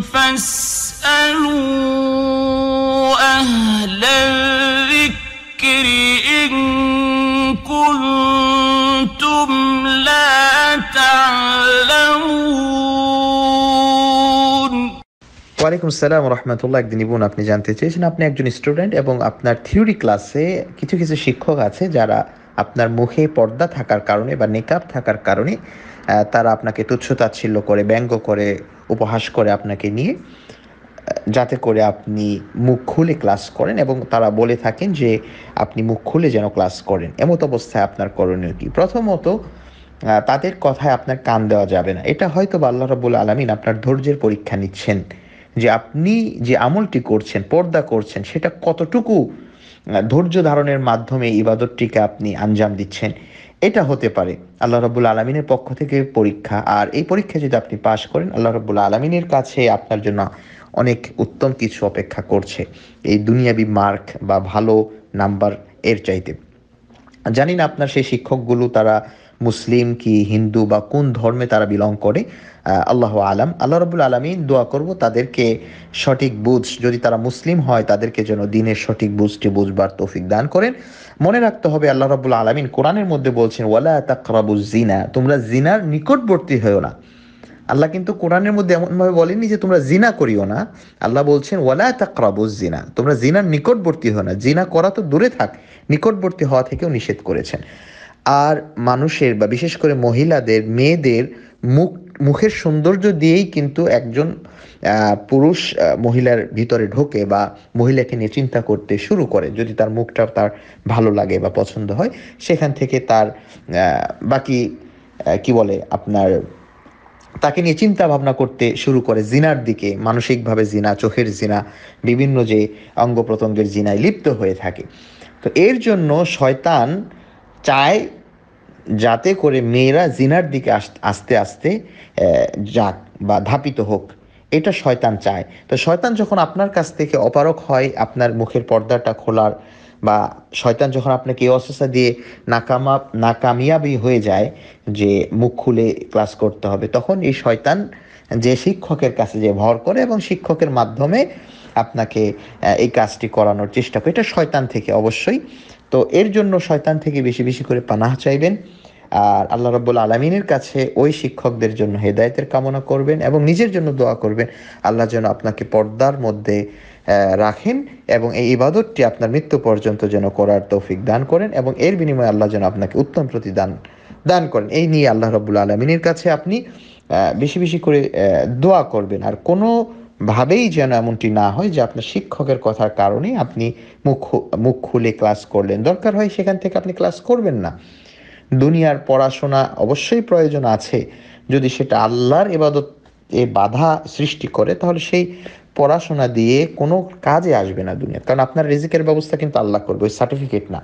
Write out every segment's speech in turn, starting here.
فاسألوا أهل الذكر إن كنتم لا تعلمون ওয়ালাইকুম সালাম রহমতুল্লাহ একদিন ইবুন আপনি জানতে চেয়েছেন আপনি একজন স্টুডেন্ট এবং আপনার থিওরি ক্লাসে কিছু কিছু শিক্ষক আছে যারা আপনার মুখে পর্দা থাকার কারণে বা নেকাব থাকার কারণে তারা আপনাকে তুচ্ছতাচ্ছিল্য করে ব্যঙ্গ করে উপহাস করে আপনাকে নিয়ে যাতে করে আপনি মুখ খুলে ক্লাস করেন এবং তারা বলে থাকেন যে আপনি মুখ খুলে যেন ক্লাস করেন এমত অবস্থায় আপনার করণীয় কি প্রথমত তাদের কথায় আপনার কান দেওয়া যাবে না এটা হয়তো বা আল্লাহ রবুল আলমিন আপনার ধৈর্যের পরীক্ষা নিচ্ছেন যে আপনি যে আমলটি করছেন পর্দা করছেন সেটা কতটুকু ধৈর্য ধারণের মাধ্যমে ইবাদতটিকে আপনি আঞ্জাম দিচ্ছেন এটা হতে পারে আল্লাহ রব্বুল আলমিনের পক্ষ থেকে পরীক্ষা আর এই পরীক্ষা যদি আপনি পাশ করেন আল্লাহ রব্বুল আলমিনের কাছে আপনার জন্য অনেক উত্তম কিছু অপেক্ষা করছে এই দুনিয়াবি মার্ক বা ভালো নাম্বার এর চাইতে জানি না আপনার সেই শিক্ষকগুলো তারা মুসলিম কি হিন্দু বা কোন ধর্মে তারা বিলং করে আল্লাহ আলাম আল্লাহ রবুল আলমী দোয়া করব তাদেরকে সঠিক বুঝ যদি তারা মুসলিম হয় তাদেরকে যেন দিনের সঠিক বুঝটি বুঝবার তৌফিক দান করেন মনে রাখতে হবে আল্লাহ রবুল আলমিন কোরআনের মধ্যে বলছেন ওয়ালা তাকরাবুজ জিনা তোমরা জিনার নিকটবর্তী হয়েও না আল্লাহ কিন্তু কোরআনের মধ্যে এমনভাবে বলেননি যে তোমরা জিনা করিও না আল্লাহ বলছেন ওয়ালা তাকরাবুজ জিনা তোমরা জিনার নিকটবর্তী হও না জিনা করা তো দূরে থাক নিকটবর্তী হওয়া থেকেও নিষেধ করেছেন আর মানুষের বা বিশেষ করে মহিলাদের মেয়েদের মুখ মুখের সৌন্দর্য দিয়েই কিন্তু একজন পুরুষ মহিলার ভিতরে ঢোকে বা মহিলাকে নিয়ে চিন্তা করতে শুরু করে যদি তার মুখটা তার ভালো লাগে বা পছন্দ হয় সেখান থেকে তার বাকি কি বলে আপনার তাকে নিয়ে চিন্তা ভাবনা করতে শুরু করে জিনার দিকে মানসিকভাবে জিনা চোখের জিনা বিভিন্ন যে অঙ্গ প্রত্যঙ্গের জিনায় লিপ্ত হয়ে থাকে তো এর জন্য শয়তান চায় যাতে করে মেয়েরা জিনার দিকে আস্তে আস্তে যাক বা ধাপিত হোক এটা শয়তান চায় তো শয়তান যখন আপনার কাছ থেকে অপারক হয় আপনার মুখের পর্দাটা খোলার বা শয়তান যখন আপনাকে অসুস্থা দিয়ে নাকামা নাকামিয়াবি হয়ে যায় যে মুখ খুলে ক্লাস করতে হবে তখন এই শয়তান যে শিক্ষকের কাছে যে ভর করে এবং শিক্ষকের মাধ্যমে আপনাকে এই কাজটি করানোর চেষ্টা করে এটা শয়তান থেকে অবশ্যই তো এর জন্য শয়তান থেকে বেশি বেশি করে পানাহ চাইবেন আর আল্লাহ রব্বুল আলমিনের কাছে ওই শিক্ষকদের জন্য হেদায়তের কামনা করবেন এবং নিজের জন্য দোয়া করবেন আল্লাহ যেন আপনাকে পর্দার মধ্যে রাখেন এবং এই ইবাদতটি আপনার মৃত্যু পর্যন্ত যেন করার তৌফিক দান করেন এবং এর বিনিময়ে আল্লাহ যেন আপনাকে উত্তম প্রতিদান দান করেন এই নিয়ে আল্লাহ রব্বুল আলমিনের কাছে আপনি বেশি বেশি করে দোয়া করবেন আর কোনো ভাবেই যেন এমনটি না হয় যে আপনার শিক্ষকের কথার কারণে আপনি মুখ মুখ খুলে ক্লাস করলেন দরকার হয় সেখান থেকে আপনি ক্লাস করবেন না দুনিয়ার পড়াশোনা অবশ্যই প্রয়োজন আছে যদি সেটা আল্লাহর এবাদত এ বাধা সৃষ্টি করে তাহলে সেই পড়াশোনা দিয়ে কোনো কাজে আসবে না দুনিয়া কারণ আপনার রিজিকের ব্যবস্থা কিন্তু আল্লাহ করবে ওই সার্টিফিকেট না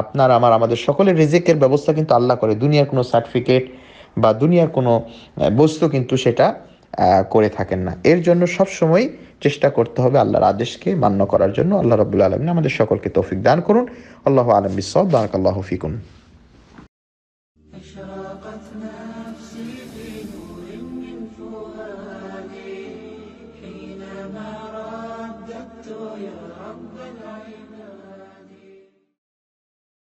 আপনার আমার আমাদের সকলের রিজিকের ব্যবস্থা কিন্তু আল্লাহ করে দুনিয়ার কোনো সার্টিফিকেট বা দুনিয়ার কোনো বস্তু কিন্তু সেটা করে থাকেন না এর জন্য সময় চেষ্টা করতে হবে আল্লাহর আদেশকে মান্য করার জন্য আল্লাহ রবুল্লা আলমিন আমাদের সকলকে তৌফিক দান করুন আল্লাহ আলম বিসব বারাকাল্লাহ ফিকুন